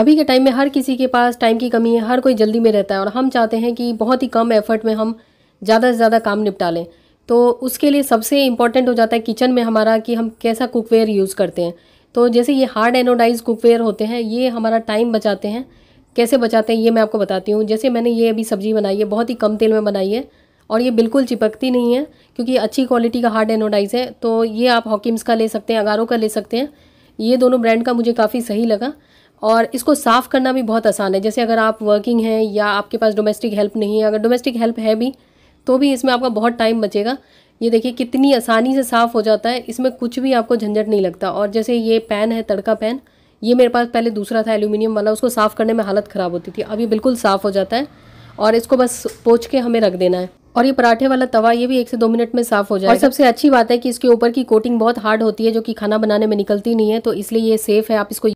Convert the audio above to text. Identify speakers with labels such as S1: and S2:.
S1: अभी के टाइम में हर किसी के पास टाइम की कमी है हर कोई जल्दी में रहता है और हम चाहते हैं कि बहुत ही कम एफर्ट में हम ज़्यादा से ज़्यादा काम निपटा लें तो उसके लिए सबसे इम्पॉर्टेंट हो जाता है किचन में हमारा कि हम कैसा कुकवेयर यूज़ करते हैं तो जैसे ये हार्ड एनोडाइज कुकवेयर होते हैं ये हमारा टाइम बचाते हैं कैसे बचाते हैं ये मैं आपको बताती हूँ जैसे मैंने ये अभी सब्ज़ी बनाई है बहुत ही कम तेल में बनाई है और ये बिल्कुल चिपकती नहीं है क्योंकि अच्छी क्वालिटी का हार्ड एनोडाइज है तो ये आप हॉकिम्स का ले सकते हैं अगारों का ले सकते हैं ये दोनों ब्रांड का मुझे काफ़ी सही लगा और इसको साफ़ करना भी बहुत आसान है जैसे अगर आप वर्किंग हैं या आपके पास डोमेस्टिक हेल्प नहीं है अगर डोमेस्टिक हेल्प है भी तो भी इसमें आपका बहुत टाइम बचेगा ये देखिए कितनी आसानी से साफ़ हो जाता है इसमें कुछ भी आपको झंझट नहीं लगता और जैसे ये पैन है तड़का पैन ये मेरे पास पहले दूसरा था एल्यूमिनियम वाला उसको साफ़ करने में हालत ख़राब होती थी अब ये बिल्कुल साफ़ हो जाता है और इसको बस पोच के हमें रख देना है और ये पराठे वाला तवा ये भी एक से दो मिनट में साफ हो जाएगा और सबसे अच्छी बात है कि इसके ऊपर की कोटिंग बहुत हार्ड होती है जो कि खाना बनाने में निकलती नहीं है तो इसलिए ये सेफ है आप इसको